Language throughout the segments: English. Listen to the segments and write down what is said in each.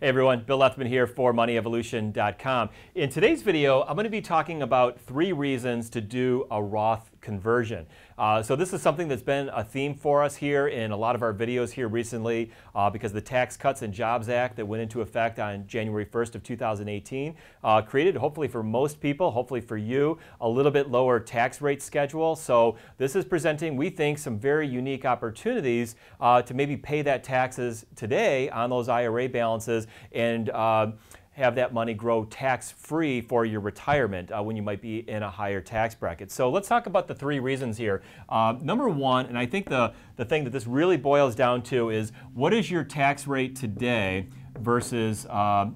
Hey everyone, Bill Lethman here for MoneyEvolution.com. In today's video, I'm going to be talking about three reasons to do a Roth conversion. Uh, so this is something that's been a theme for us here in a lot of our videos here recently uh, because the Tax Cuts and Jobs Act that went into effect on January 1st of 2018 uh, created, hopefully for most people, hopefully for you, a little bit lower tax rate schedule. So this is presenting, we think, some very unique opportunities uh, to maybe pay that taxes today on those IRA balances and uh, have that money grow tax free for your retirement uh, when you might be in a higher tax bracket. So let's talk about the three reasons here. Uh, number one, and I think the, the thing that this really boils down to is what is your tax rate today versus uh,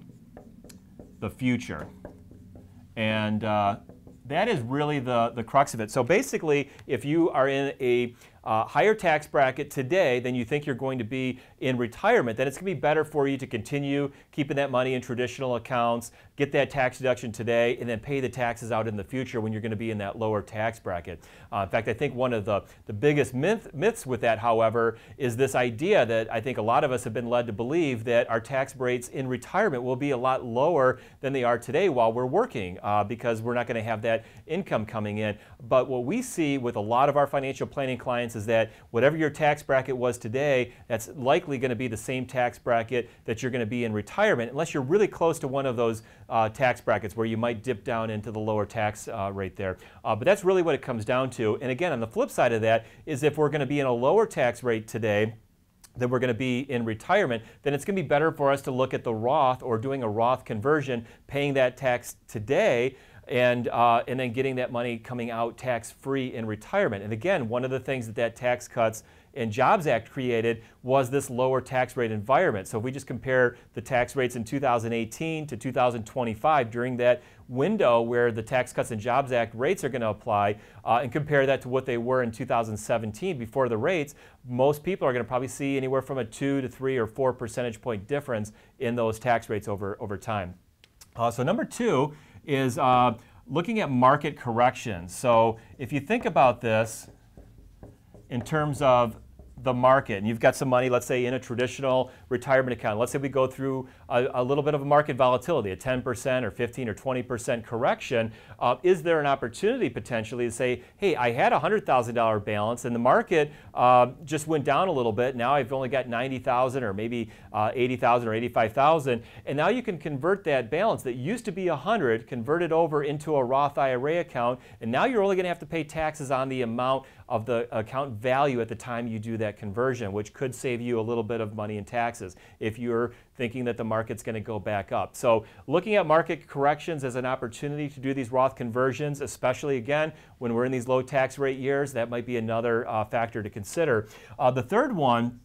the future? And uh, that is really the, the crux of it. So basically, if you are in a uh, higher tax bracket today than you think you're going to be in retirement, then it's going to be better for you to continue keeping that money in traditional accounts, get that tax deduction today, and then pay the taxes out in the future when you're going to be in that lower tax bracket. Uh, in fact, I think one of the, the biggest myth, myths with that, however, is this idea that I think a lot of us have been led to believe that our tax rates in retirement will be a lot lower than they are today while we're working uh, because we're not going to have that income coming in. But what we see with a lot of our financial planning clients is that whatever your tax bracket was today, that's likely going to be the same tax bracket that you're going to be in retirement, unless you're really close to one of those uh, tax brackets where you might dip down into the lower tax uh, rate there. Uh, but that's really what it comes down to. And again, on the flip side of that is if we're going to be in a lower tax rate today, that we're going to be in retirement, then it's going to be better for us to look at the Roth or doing a Roth conversion, paying that tax today and, uh, and then getting that money coming out tax free in retirement. And again, one of the things that that Tax Cuts and Jobs Act created was this lower tax rate environment. So if we just compare the tax rates in 2018 to 2025 during that window where the Tax Cuts and Jobs Act rates are going to apply uh, and compare that to what they were in 2017 before the rates, most people are going to probably see anywhere from a 2 to 3 or 4 percentage point difference in those tax rates over, over time. Uh, so number two is uh, looking at market corrections. So if you think about this in terms of the market and you've got some money, let's say in a traditional retirement account, let's say we go through a, a little bit of a market volatility, a 10% or 15 or 20% correction, uh, is there an opportunity potentially to say, hey, I had a $100,000 balance and the market uh, just went down a little bit. Now I've only got 90,000 or maybe uh, 80,000 or 85,000. And now you can convert that balance that used to be 100, convert it over into a Roth IRA account. And now you're only gonna have to pay taxes on the amount of the account value at the time you do that that conversion, which could save you a little bit of money in taxes if you're thinking that the market's going to go back up. So looking at market corrections as an opportunity to do these Roth conversions, especially again when we're in these low tax rate years, that might be another uh, factor to consider. Uh, the third one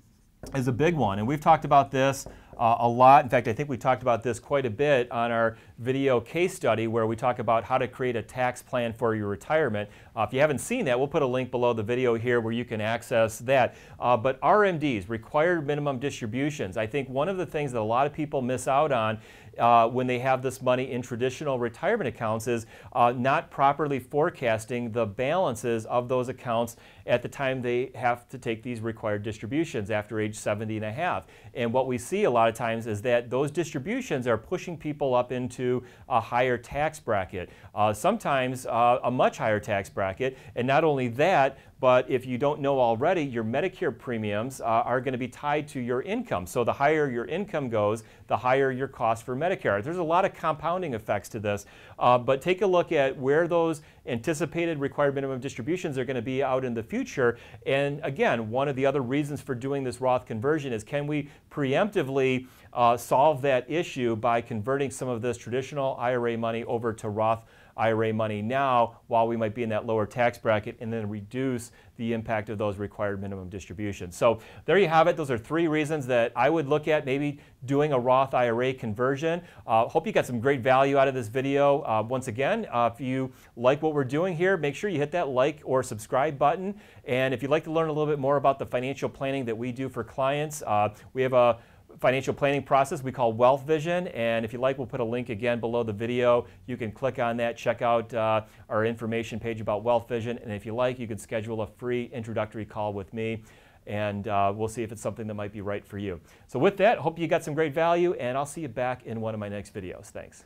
is a big one, and we've talked about this uh, a lot. In fact, I think we talked about this quite a bit on our video case study where we talk about how to create a tax plan for your retirement. Uh, if you haven't seen that, we'll put a link below the video here where you can access that. Uh, but RMDs, required minimum distributions, I think one of the things that a lot of people miss out on uh, when they have this money in traditional retirement accounts is uh, not properly forecasting the balances of those accounts at the time they have to take these required distributions after age 70 and a half. And what we see a lot of times is that those distributions are pushing people up into a higher tax bracket, uh, sometimes uh, a much higher tax bracket. And not only that, but if you don't know already, your Medicare premiums uh, are going to be tied to your income. So the higher your income goes, the higher your cost for Medicare. There's a lot of compounding effects to this, uh, but take a look at where those anticipated required minimum distributions are going to be out in the future. And again, one of the other reasons for doing this Roth conversion is can we preemptively uh, solve that issue by converting some of this traditional IRA money over to Roth IRA money now while we might be in that lower tax bracket and then reduce the impact of those required minimum distributions. So there you have it. Those are three reasons that I would look at maybe doing a Roth IRA conversion. Uh, hope you got some great value out of this video. Uh, once again, uh, if you like what we're doing here, make sure you hit that like or subscribe button. And if you'd like to learn a little bit more about the financial planning that we do for clients, uh, we have a financial planning process we call Wealth Vision. And if you like, we'll put a link again below the video. You can click on that, check out uh, our information page about Wealth Vision. And if you like, you can schedule a free introductory call with me. And uh, we'll see if it's something that might be right for you. So, with that, hope you got some great value, and I'll see you back in one of my next videos. Thanks.